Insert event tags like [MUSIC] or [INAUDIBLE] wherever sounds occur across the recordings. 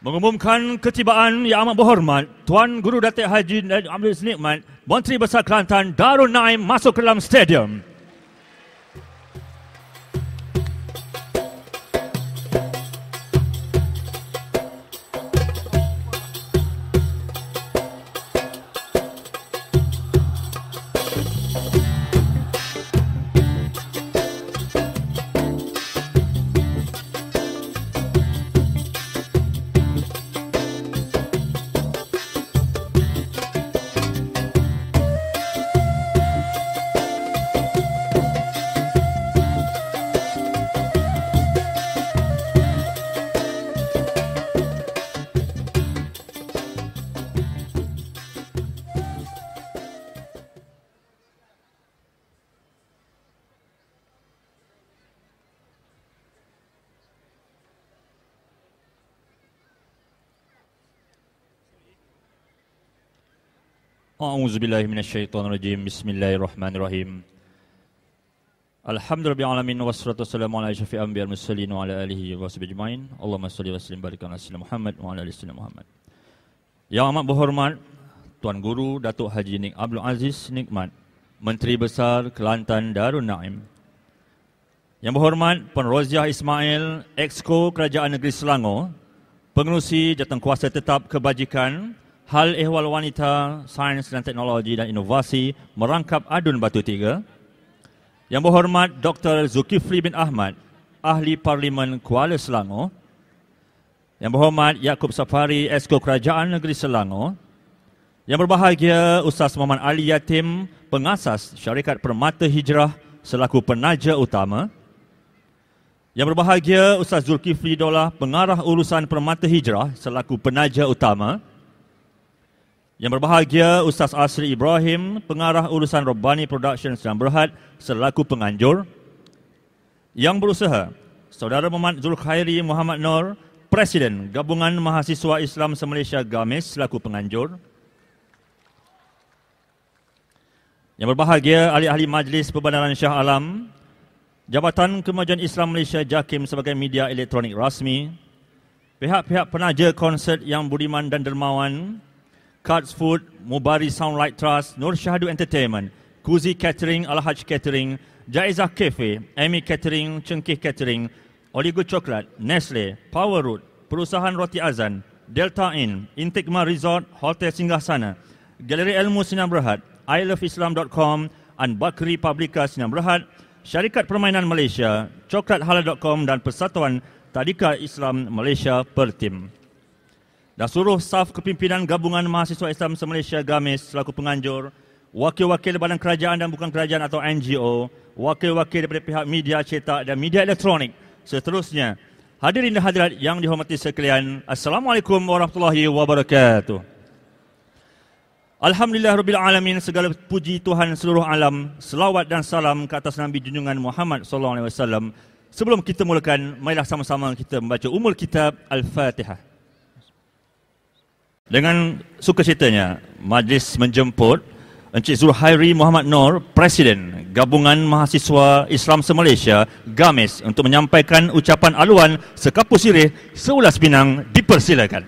mengumumkan ketibaan yang amat berhormat Tuan Guru Datuk Haji Abdul Senikmat Menteri Besar Kelantan Darul Naim masuk ke dalam stadium. أعوذ بالله من الشيطان الرجيم بسم الله الرحمن الرحيم الحمد لله العالمين والصلاة والسلام على أشرف الأنبياء المرسلين وعلى آله وصحبه أجمعين اللهم صل وسلم وبارك على سيدنا محمد وعلى آله سيدنا محمد يا أمام بحرمان Tuan Guru Datuk Haji Nik Abdul Aziz Nikmat Menteri Besar Kelantan Darun Naim Yang berhormat Puan Roziah Ismail Exko Kerajaan Negeri Selangor Pengerusi Jatuhkuasa Tetap Kebajikan Kebajikan Hal Ehwal Wanita, Sains dan Teknologi dan Inovasi merangkap Adun Batu Tiga. Yang berhormat Dr. Zulkifli bin Ahmad, Ahli Parlimen Kuala Selangor. Yang berhormat Yaakob Safari, Esko Kerajaan Negeri Selangor. Yang berbahagia Ustaz Muhammad Ali Yatim, pengasas Syarikat Permata Hijrah selaku penaja utama. Yang berbahagia Ustaz Zulkifli Dola, pengarah urusan Permata Hijrah selaku penaja utama. Yang berbahagia Ustaz Asri Ibrahim, pengarah urusan Robani Productions dan Berhad selaku penganjur. Yang berusaha, Saudara Muhammad Zulkhairi Muhammad Nor, Presiden Gabungan Mahasiswa Islam Semalaysia Gamis selaku penganjur. Yang berbahagia ahli-ahli Majlis Perbandaran Shah Alam, Jabatan Kemajuan Islam Malaysia JAKIM sebagai media elektronik rasmi, pihak-pihak penaja konsert yang budiman dan dermawan, Cards Food, Mubari Soundlight Trust, Nur Syahdu Entertainment, Kuzi Catering, Al Haj Catering, Jaizah Cafe, Amy Catering, Cengkih Catering, Oligo Coklat, Nestle, Power Root, Perusahaan Roti Azan, Delta Inn, Intikma Resort, Hotel Singgah Sana, Galeri Ilmu Sinan Berhad, I Love Islam.com, and Bakri Publica Sinan Berhad, Syarikat Permainan Malaysia, Coklat dan Persatuan Tadika Islam Malaysia Pertim dan seluruh staf kepimpinan gabungan mahasiswa Islam se-Malaysia GAMIS selaku penganjur, wakil-wakil badan kerajaan dan bukan kerajaan atau NGO, wakil-wakil daripada pihak media cetak dan media elektronik seterusnya. Hadirin dan hadirat yang dihormati sekalian, Assalamualaikum warahmatullahi wabarakatuh. Alhamdulillah Rabbil Alamin, segala puji Tuhan seluruh alam, selawat dan salam ke atas Nabi Junjungan Muhammad SAW. Sebelum kita mulakan, marilah sama-sama kita membaca umul kitab Al-Fatihah. Dengan sukacitanya, majlis menjemput Encik Zulhairi Muhammad Nor, Presiden Gabungan Mahasiswa Islam Semalaysia, GAMIS untuk menyampaikan ucapan aluan sekapu sirih seulas pinang dipersilakan.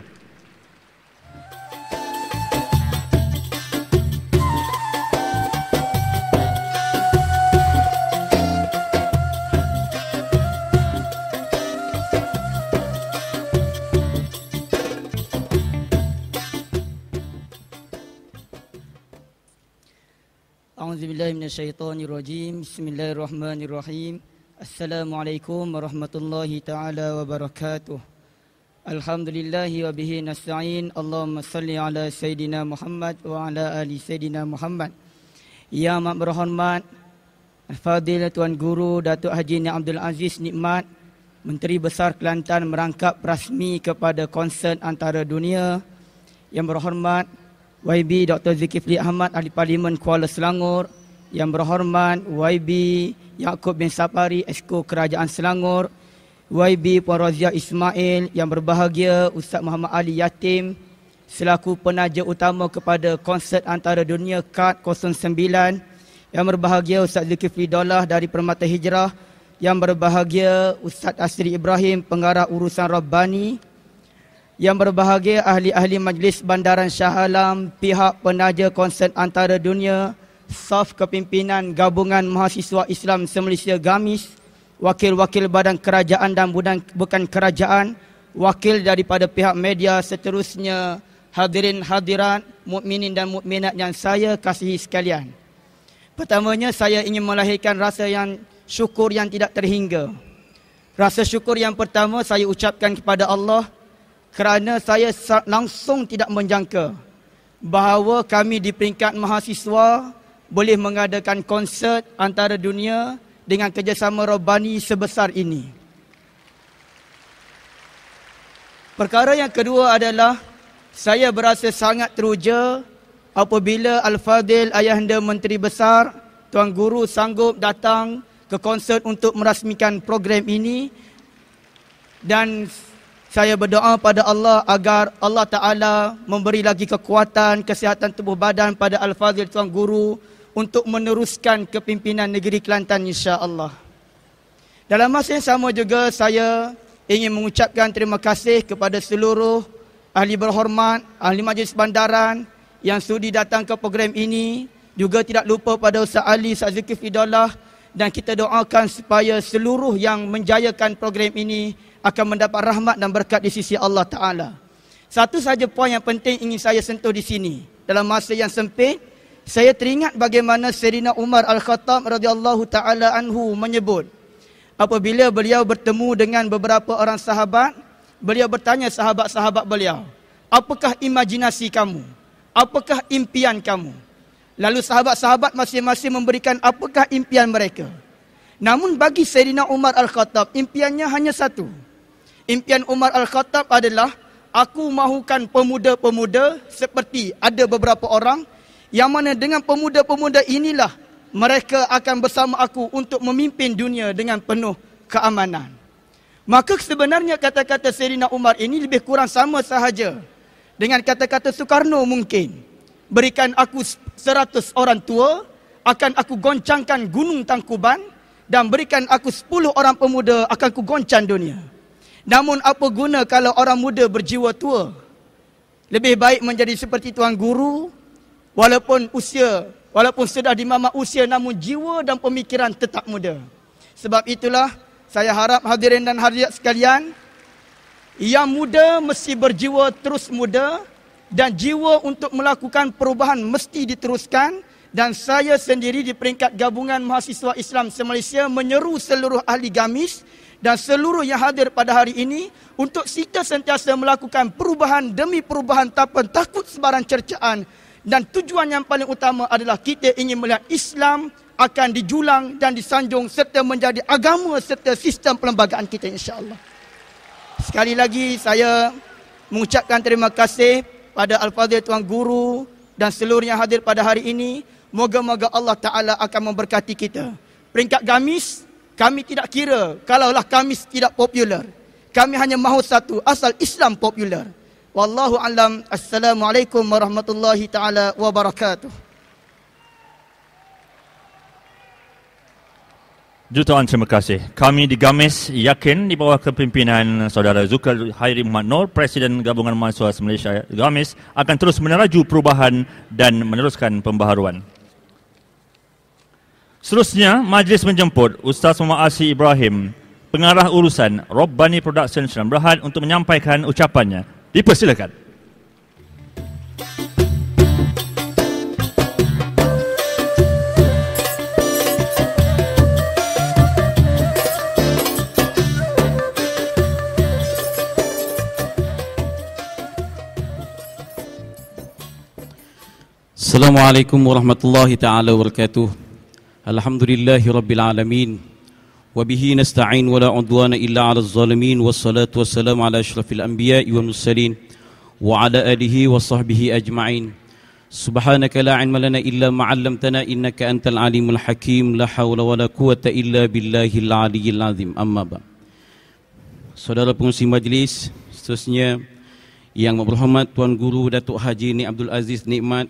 billahi minasyaitonir rajim. Bismillahirrahmanirrahim. Assalamualaikum warahmatullahi taala wabarakatuh. Alhamdulillahi wa bihi nasta'in. Allahumma salli ala sayidina Muhammad wa ala ali sayidina Muhammad. Ya Mak berhormat Fadil Tuan Guru Datuk Haji Nya Abdul Aziz Nikmat Menteri Besar Kelantan merangkap rasmi kepada konsert antara dunia Yang berhormat YB Dr. Zikifli Ahmad Ahli Parlimen Kuala Selangor yang Berhormat YB Yaakob bin Sapari Esko Kerajaan Selangor YB Puan Razia Ismail Yang Berbahagia Ustaz Muhammad Ali Yatim Selaku penaja utama kepada konsert antara dunia Kad 09 Yang Berbahagia Ustaz Zulkifli Dolah dari Permata Hijrah Yang Berbahagia Ustaz Asri Ibrahim Pengarah Urusan Rabbani yang berbahagia ahli-ahli majlis bandaran Shah Alam, pihak penaja konsert antara dunia, saf kepimpinan gabungan mahasiswa Islam se GAMIS, wakil-wakil badan kerajaan dan bukan kerajaan, wakil daripada pihak media seterusnya, hadirin hadirat, mukminin dan mukminat yang saya kasihi sekalian. Pertamanya saya ingin melahirkan rasa yang syukur yang tidak terhingga. Rasa syukur yang pertama saya ucapkan kepada Allah kerana saya langsung tidak menjangka bahawa kami di peringkat mahasiswa boleh mengadakan konsert antara dunia dengan kerjasama Robani sebesar ini. Perkara yang kedua adalah saya berasa sangat teruja apabila Al-Fadil Ayahanda Menteri Besar Tuan Guru sanggup datang ke konsert untuk merasmikan program ini dan saya berdoa pada Allah agar Allah Ta'ala memberi lagi kekuatan, kesihatan tubuh badan pada Al-Fadhil Tuan Guru untuk meneruskan kepimpinan negeri Kelantan insya-Allah. Dalam masa yang sama juga saya ingin mengucapkan terima kasih kepada seluruh ahli berhormat, ahli majlis bandaran yang sudi datang ke program ini, juga tidak lupa pada Ustaz Ali Sazuki Fidalah dan kita doakan supaya seluruh yang menjayakan program ini akan mendapat rahmat dan berkat di sisi Allah Taala. Satu saja poin yang penting ingin saya sentuh di sini dalam masa yang sempit saya teringat bagaimana Serina Umar Al-Khattab radhiyallahu taala anhu menyebut apabila beliau bertemu dengan beberapa orang sahabat, beliau bertanya sahabat-sahabat beliau, "Apakah imajinasi kamu? Apakah impian kamu?" Lalu sahabat-sahabat masing-masing memberikan apakah impian mereka. Namun bagi Serina Umar Al-Khattab, impiannya hanya satu. Impian Umar Al-Khattab adalah aku mahukan pemuda-pemuda seperti ada beberapa orang yang mana dengan pemuda-pemuda inilah mereka akan bersama aku untuk memimpin dunia dengan penuh keamanan. Maka sebenarnya kata-kata Serina Umar ini lebih kurang sama sahaja dengan kata-kata Soekarno mungkin. Berikan aku seratus orang tua, akan aku goncangkan gunung tangkuban dan berikan aku sepuluh orang pemuda, akan aku goncang dunia. Namun apa guna kalau orang muda berjiwa tua? Lebih baik menjadi seperti tuan guru, Walaupun usia, walaupun sudah di mama usia namun jiwa dan pemikiran tetap muda. Sebab itulah saya harap hadirin dan hadirat sekalian yang muda mesti berjiwa terus muda dan jiwa untuk melakukan perubahan mesti diteruskan dan saya sendiri di peringkat gabungan mahasiswa Islam semalaysia menyeru seluruh ahli gamis dan seluruh yang hadir pada hari ini untuk kita sentiasa melakukan perubahan demi perubahan tanpa takut sebarang cercaan dan tujuan yang paling utama adalah kita ingin melihat Islam akan dijulang dan disanjung serta menjadi agama serta sistem perlembagaan kita insyaAllah. Sekali lagi saya mengucapkan terima kasih pada Al-Fadhil Tuan Guru dan seluruh yang hadir pada hari ini. Moga-moga Allah Ta'ala akan memberkati kita. Peringkat gamis, kami tidak kira kalaulah Kamis tidak popular. Kami hanya mahu satu, asal Islam popular. Wallahu alam. Assalamualaikum warahmatullahi taala wabarakatuh. Jutaan terima kasih. Kami di Gamis yakin di bawah kepimpinan saudara Zulkar Hairi Muhammad Nor, Presiden Gabungan Mahasiswa Malaysia Gamis akan terus meneraju perubahan dan meneruskan pembaharuan. Seterusnya, majlis menjemput Ustaz Muhammad Asi Ibrahim, pengarah urusan Robbani Production Syarikat Berhad untuk menyampaikan ucapannya. Dipersilakan. Assalamualaikum warahmatullahi taala wabarakatuh. Alhamdulillahirabbil alamin. وبه نستعين ولا عدوان إلا على الظالمين والصلاة والسلام على أشرف الأنبياء والمرسلين وعلى آله وصحبه أجمعين سبحانك لا علم لنا إلا ما علمتنا إنك أنت العليم الحكيم لا حول ولا قوة إلا بالله العلي العظيم أما بعد Saudara pengusi majlis Seterusnya Yang berhormat Tuan Guru Datuk Haji Ni Abdul Aziz Nikmat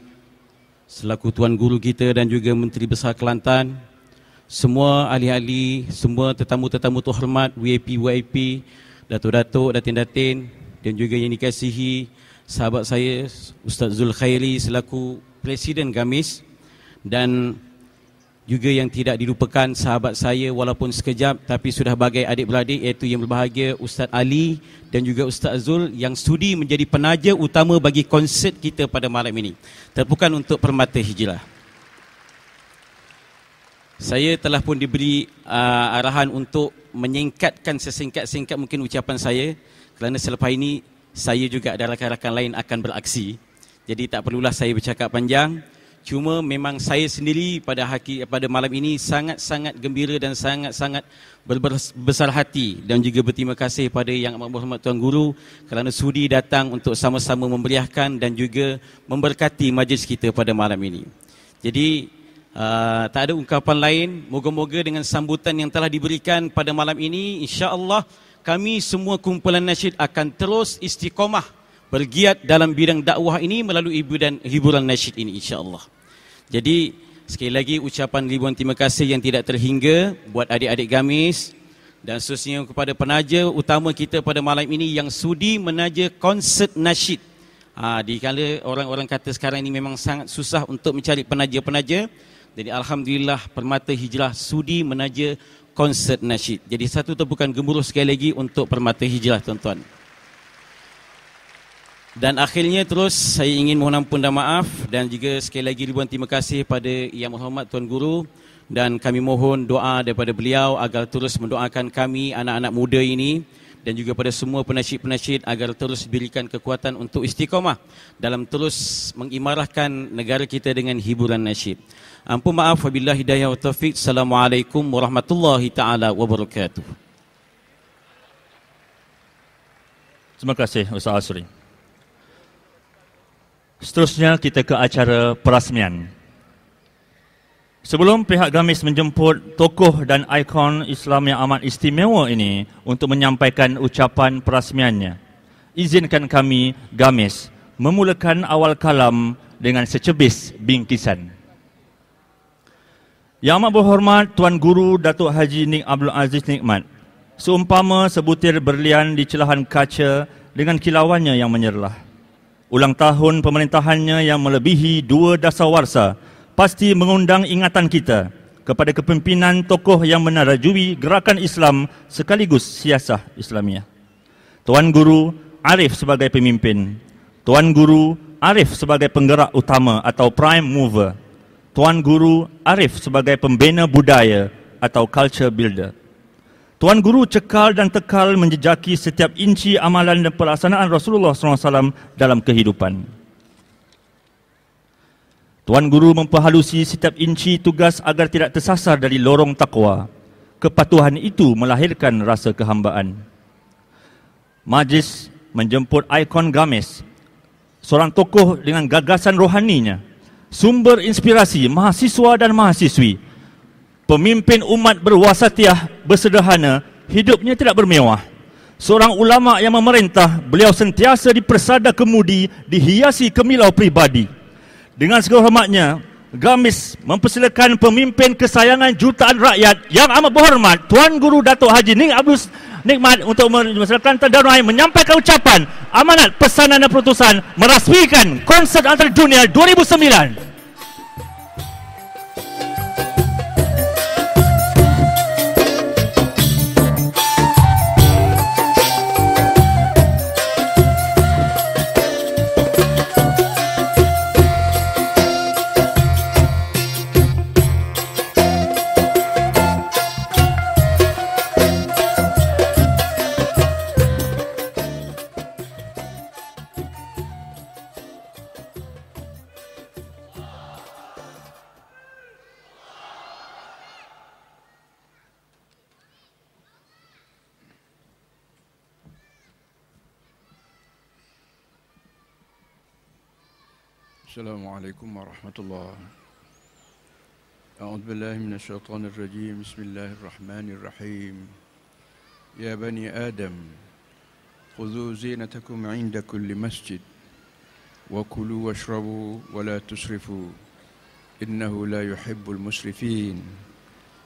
Selaku Tuan Guru kita dan juga Menteri Besar Kelantan semua ahli-ahli, semua tetamu-tetamu terhormat, VIP, VIP, datuk-datuk, datin-datin dan juga yang dikasihi sahabat saya Ustaz Zul Khairi selaku Presiden Gamis dan juga yang tidak dilupakan sahabat saya walaupun sekejap tapi sudah bagai adik-beradik iaitu yang berbahagia Ustaz Ali dan juga Ustaz Azul yang sudi menjadi penaja utama bagi konsert kita pada malam ini. Terpukan untuk permata hijrah saya telah pun diberi uh, arahan untuk menyingkatkan sesingkat-singkat mungkin ucapan saya kerana selepas ini saya juga dan rakan-rakan lain akan beraksi. Jadi tak perlulah saya bercakap panjang. Cuma memang saya sendiri pada hari, pada malam ini sangat-sangat gembira dan sangat-sangat berbesar hati dan juga berterima kasih pada Yang Amat Berhormat Tuan Guru kerana sudi datang untuk sama-sama memeriahkan dan juga memberkati majlis kita pada malam ini. Jadi Uh, tak ada ungkapan lain. Moga-moga dengan sambutan yang telah diberikan pada malam ini, insya-Allah kami semua kumpulan nasyid akan terus istiqomah bergiat dalam bidang dakwah ini melalui ibu dan hiburan nasyid ini insya-Allah. Jadi sekali lagi ucapan ribuan terima kasih yang tidak terhingga buat adik-adik gamis dan khususnya kepada penaja utama kita pada malam ini yang sudi menaja konsert nasyid Ha, di kala orang-orang kata sekarang ini memang sangat susah untuk mencari penaja-penaja. Jadi Alhamdulillah Permata Hijrah sudi menaja konsert nasyid. Jadi satu tepukan gemuruh sekali lagi untuk Permata Hijrah tuan-tuan. Dan akhirnya terus saya ingin mohon ampun dan maaf dan juga sekali lagi ribuan terima kasih pada Yang Muhammad Tuan Guru dan kami mohon doa daripada beliau agar terus mendoakan kami anak-anak muda ini dan juga pada semua penasihat-penasihat agar terus berikan kekuatan untuk istiqamah dalam terus mengimarahkan negara kita dengan hiburan nasib. Ampun maaf wabillahi hidayah wa taufik. Assalamualaikum warahmatullahi taala wabarakatuh. Terima kasih Ustaz Asri. Seterusnya kita ke acara perasmian. Sebelum pihak Gamis menjemput tokoh dan ikon Islam yang amat istimewa ini untuk menyampaikan ucapan perasmiannya, izinkan kami Gamis memulakan awal kalam dengan secebis bingkisan. Yang amat berhormat Tuan Guru Datuk Haji Nik Abdul Aziz Nikmat, seumpama sebutir berlian di celahan kaca dengan kilauannya yang menyerlah. Ulang tahun pemerintahannya yang melebihi dua dasar warsa pasti mengundang ingatan kita kepada kepimpinan tokoh yang menarajui gerakan Islam sekaligus siasah Islamia. Tuan Guru Arif sebagai pemimpin, Tuan Guru Arif sebagai penggerak utama atau prime mover, Tuan Guru Arif sebagai pembina budaya atau culture builder. Tuan Guru cekal dan tekal menjejaki setiap inci amalan dan pelaksanaan Rasulullah SAW dalam kehidupan. Tuan Guru memperhalusi setiap inci tugas agar tidak tersasar dari lorong takwa. Kepatuhan itu melahirkan rasa kehambaan. Majlis menjemput ikon Gamis, seorang tokoh dengan gagasan rohaninya, sumber inspirasi mahasiswa dan mahasiswi, pemimpin umat berwasatiyah bersederhana, hidupnya tidak bermewah. Seorang ulama yang memerintah, beliau sentiasa dipersada kemudi, dihiasi kemilau pribadi. Dengan segala hormatnya, Gamis mempersilakan pemimpin kesayangan jutaan rakyat yang amat berhormat, Tuan Guru Datuk Haji Ning Abdul Nikmat untuk mempersilakan terdakwa menyampaikan ucapan amanat pesanan dan perutusan merasmikan konsert antara dunia 2009. السلام عليكم ورحمة الله أعوذ بالله من الشيطان الرجيم بسم الله الرحمن الرحيم يا بني آدم خذوا زينتكم عند كل مسجد وكلوا واشربوا ولا تسرفوا إنه لا يحب المسرفين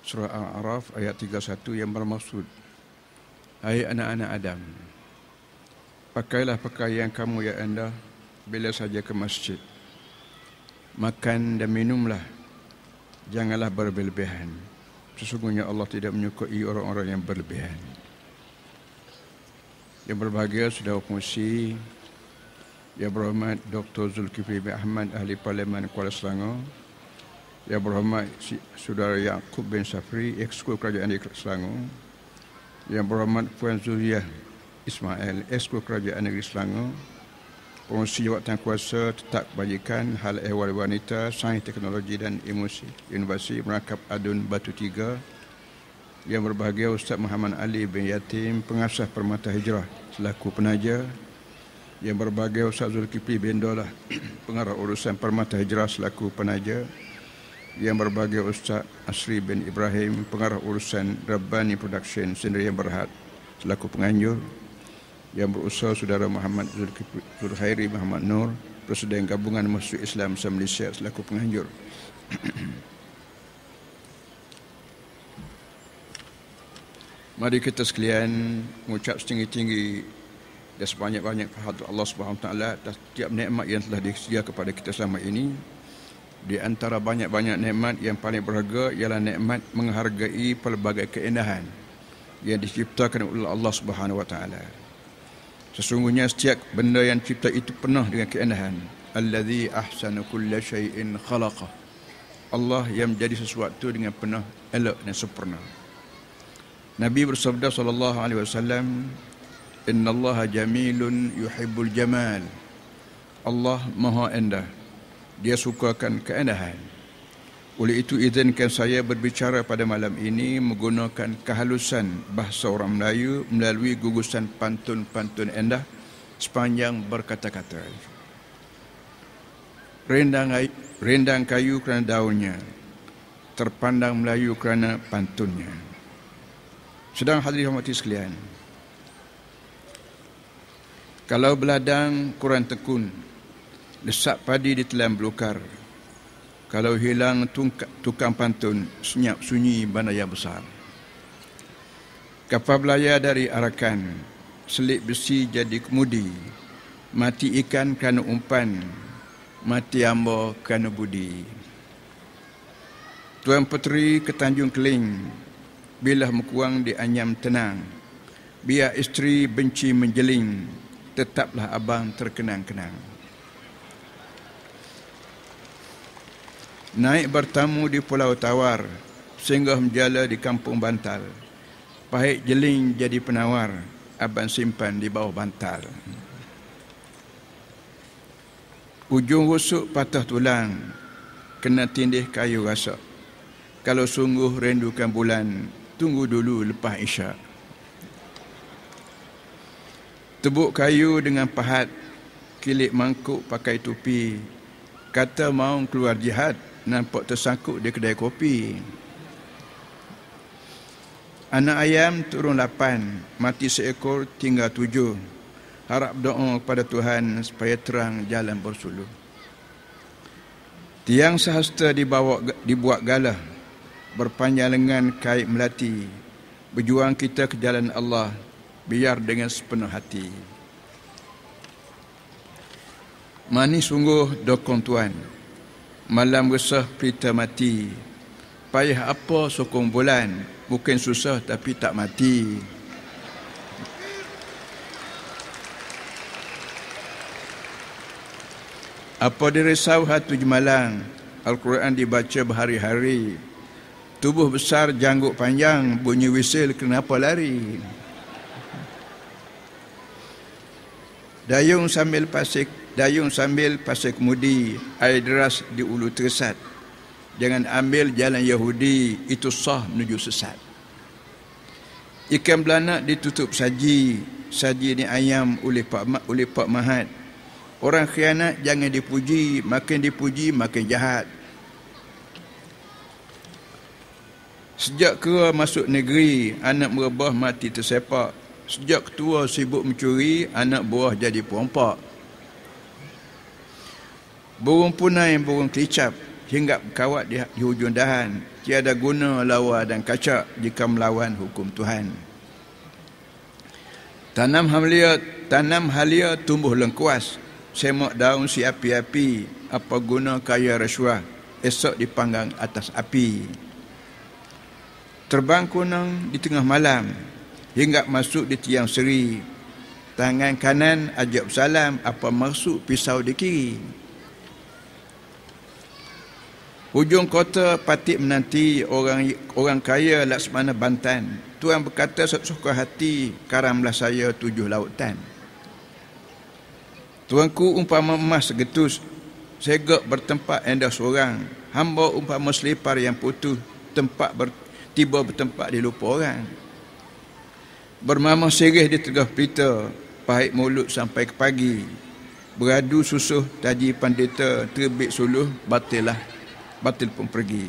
سورة الأعراف آية 31 yang bermaksud Hai anak-anak Adam Pakailah pakaian kamu yang anda Bila saja ke masjid makan dan minumlah janganlah berlebihan sesungguhnya Allah tidak menyukai orang-orang yang berlebihan yang berbahagia sudah kongsi Yang berhormat Dr. Zulkifli bin Ahmad Ahli Parlimen Kuala Selangor Yang berhormat Saudara Yaakub bin Safri Exko Kerajaan Negeri Selangor Yang berhormat Puan Zuliah Ismail Exko Kerajaan Negeri Selangor pengurusi jawatan kuasa tetap kebajikan hal ehwal wanita, sains teknologi dan emosi Universiti Merangkap Adun Batu Tiga yang berbahagia Ustaz Muhammad Ali bin Yatim, Pengasah Permata Hijrah selaku penaja yang berbahagia Ustaz Zulkifli bin Dolah, [CLEARS THROAT] pengarah urusan Permata Hijrah selaku penaja yang berbahagia Ustaz Asri bin Ibrahim, pengarah urusan Rabbani Production sendiri yang berhad selaku penganjur yang berusaha saudara Muhammad Zulkifli Khairi Muhammad Nur Presiden Gabungan Masjid Islam Sem Malaysia selaku penganjur. [CLEARS THROAT] Mari kita sekalian mengucap setinggi-tinggi dan sebanyak-banyak kehadir Allah SWT atas Setiap nikmat yang telah disediakan kepada kita selama ini. Di antara banyak-banyak nikmat yang paling berharga ialah nikmat menghargai pelbagai keindahan yang diciptakan oleh Allah Subhanahu Wa Taala. Sesungguhnya setiap benda yang cipta itu penuh dengan keindahan. Alladhi ahsana kulla syai'in khalaqah. Allah yang menjadi sesuatu dengan penuh elok dan sempurna. Nabi bersabda sallallahu alaihi wasallam, "Innallaha jamilun yuhibbul jamal." Allah Maha Indah. Dia sukakan keindahan. Oleh itu izinkan saya berbicara pada malam ini menggunakan kehalusan bahasa orang Melayu melalui gugusan pantun-pantun endah sepanjang berkata-kata. Rendang, rendang kayu kerana daunnya, terpandang Melayu kerana pantunnya. Sedang hadirin hormati sekalian. Kalau beladang kurang tekun, lesap padi ditelan belukar, kalau hilang tukang pantun senyap sunyi bandar besar kapal belayar dari arakan selip besi jadi kemudi mati ikan kerana umpan mati hamba kerana budi tuan petri ke tanjung keling bila mekuang dianyam tenang biar isteri benci menjeling tetaplah abang terkenang-kenang naik bertamu di Pulau Tawar, sehingga menjala di Kampung Bantal. Pahit jeling jadi penawar, abang simpan di bawah bantal. Ujung rusuk patah tulang, kena tindih kayu rasak. Kalau sungguh rindukan bulan, tunggu dulu lepas isyak. Tebuk kayu dengan pahat, kilik mangkuk pakai tupi, kata mau keluar jihad, nampak tersangkut di kedai kopi. Anak ayam turun lapan, mati seekor tinggal tujuh. Harap doa kepada Tuhan supaya terang jalan bersuluh. Tiang sahasta dibawa, dibuat galah, berpanjang lengan kait melati. Berjuang kita ke jalan Allah, biar dengan sepenuh hati. Manis sungguh dokong Tuhan. Malam resah Peter mati Payah apa sokong bulan Mungkin susah tapi tak mati Apa dirisau hatu jemalang Al-Quran dibaca berhari-hari Tubuh besar janggut panjang Bunyi wisil kenapa lari Dayung sambil pasir Dayung sambil pasir kemudi Air deras di ulu tersat Jangan ambil jalan Yahudi Itu sah menuju sesat Ikan belanak ditutup saji Saji ni ayam oleh Pak, Ma, oleh Pak Mahat Orang khianat jangan dipuji Makin dipuji makin jahat Sejak kera masuk negeri Anak merebah mati tersepak Sejak tua sibuk mencuri Anak buah jadi perompak Burung punai burung kicap hingga kawat di, di hujung dahan. Tiada guna lawa dan kacak jika melawan hukum Tuhan. Tanam halia, tanam halia tumbuh lengkuas. Semak daun si api-api. Apa guna kaya rasuah. Esok dipanggang atas api. Terbang kunang di tengah malam. Hingga masuk di tiang seri. Tangan kanan ajak salam. Apa maksud pisau di kiri. Hujung kota patik menanti orang orang kaya Laksmana Bantan. Tuan berkata sesuka hati karamlah saya tujuh lautan. Tuanku umpama emas getus segak bertempat endah seorang. Hamba umpama selipar yang putus tempat ber, tiba bertempat dilupa orang. Bermama sirih di tegah pita pahit mulut sampai ke pagi. Beradu susuh taji pandita terbit suluh batillah batil pun pergi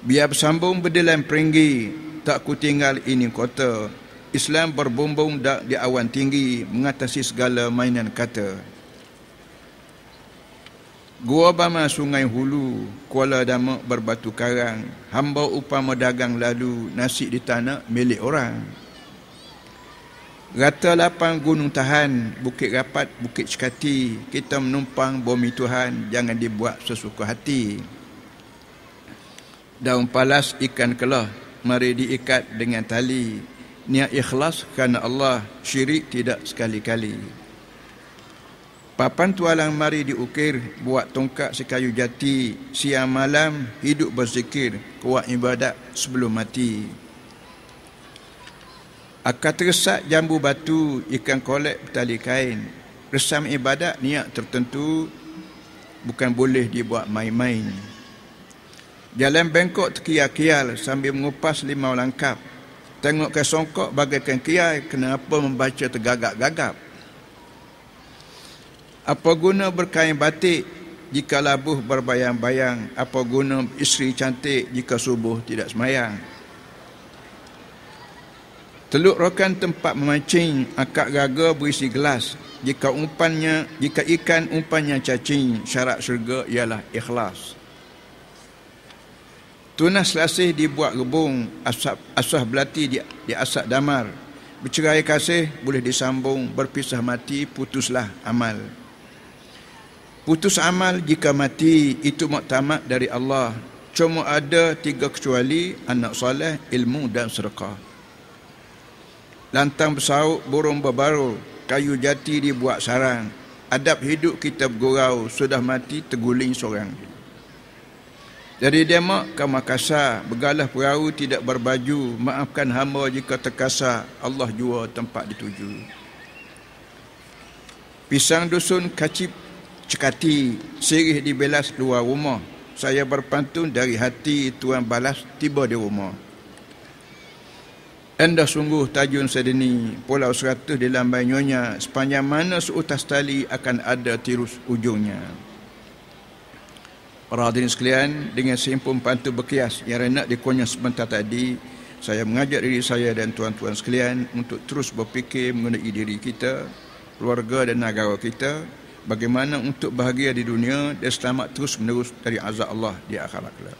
biar bersambung berdelan peringgi tak ku tinggal ini kota Islam berbumbung dak di awan tinggi mengatasi segala mainan kata Gua bama sungai hulu, kuala damak berbatu karang, hamba upama dagang lalu, nasi di tanah milik orang. Rata lapang gunung tahan, bukit rapat, bukit cekati, kita menumpang bumi Tuhan, jangan dibuat sesuka hati. Daun palas ikan kelah, mari diikat dengan tali, niat ikhlas kerana Allah, syirik tidak sekali-kali. Papan tualang mari diukir, buat tongkat sekayu jati, siang malam hidup berzikir, kuat ibadat Sebelum mati. Akan teresak jambu batu ikan kolek tali kain Resam ibadat niat tertentu Bukan boleh dibuat main-main Jalan bengkok terkial-kial sambil mengupas limau langkap Tengok ke songkok bagaikan kiai kenapa membaca tergagap-gagap Apa guna berkain batik jika labuh berbayang-bayang Apa guna isteri cantik jika subuh tidak semayang Teluk rokan tempat memancing akak gaga berisi gelas. Jika umpannya, jika ikan umpannya cacing, syarat syurga ialah ikhlas. Tunas selasih dibuat gebung, asap asah belati di, di asap damar. Bercerai kasih boleh disambung, berpisah mati putuslah amal. Putus amal jika mati itu muktamad dari Allah. Cuma ada tiga kecuali anak soleh, ilmu dan serakah. Lantang bersauk, burung berbarul, kayu jati dibuat sarang. Adab hidup kita bergurau, sudah mati terguling seorang. Dari Demak ke Makassar, begalah perahu tidak berbaju. Maafkan hamba jika terkasar, Allah jua tempat dituju. Pisang dusun kacip cekati, sirih dibelas luar rumah. Saya berpantun dari hati tuan balas tiba di rumah. Anda sungguh tajun sedini Pulau seratus di lambai nyonya Sepanjang mana seutas tali akan ada tirus ujungnya Para hadirin sekalian Dengan simpul pantu berkias yang renak dikonya sebentar tadi Saya mengajak diri saya dan tuan-tuan sekalian Untuk terus berfikir mengenai diri kita Keluarga dan negara kita Bagaimana untuk bahagia di dunia Dan selamat terus menerus dari azab Allah di akhirat kelak.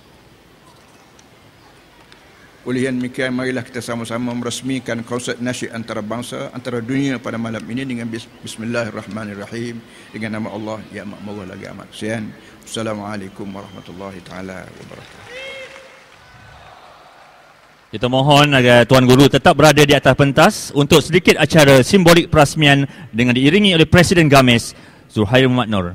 Oleh yang demikian, marilah kita sama-sama meresmikan konsert nasyid bangsa antara dunia pada malam ini dengan Bismillahirrahmanirrahim dengan nama Allah yang makmur lagi amat. Sian. Assalamualaikum warahmatullahi taala wabarakatuh. Kita mohon agar Tuan Guru tetap berada di atas pentas untuk sedikit acara simbolik perasmian dengan diiringi oleh Presiden Gamis Zuhair Muhammad Nur.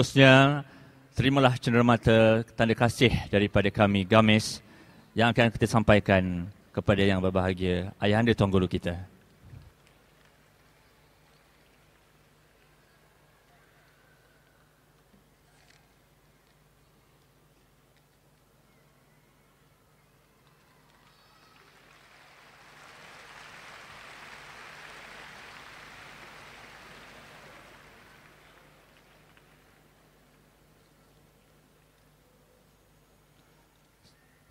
seterusnya, terimalah cenderamata tanda kasih daripada kami, Gamis, yang akan kita sampaikan kepada yang berbahagia, Ayahanda Tuan Guru kita.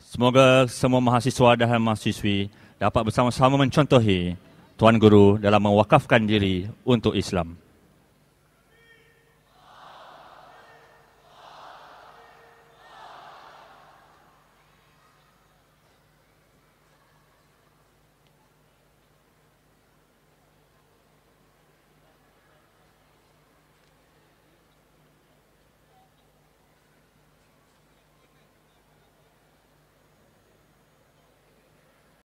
Semoga semua mahasiswa dan mahasiswi dapat bersama-sama mencontohi Tuan Guru dalam mewakafkan diri untuk Islam.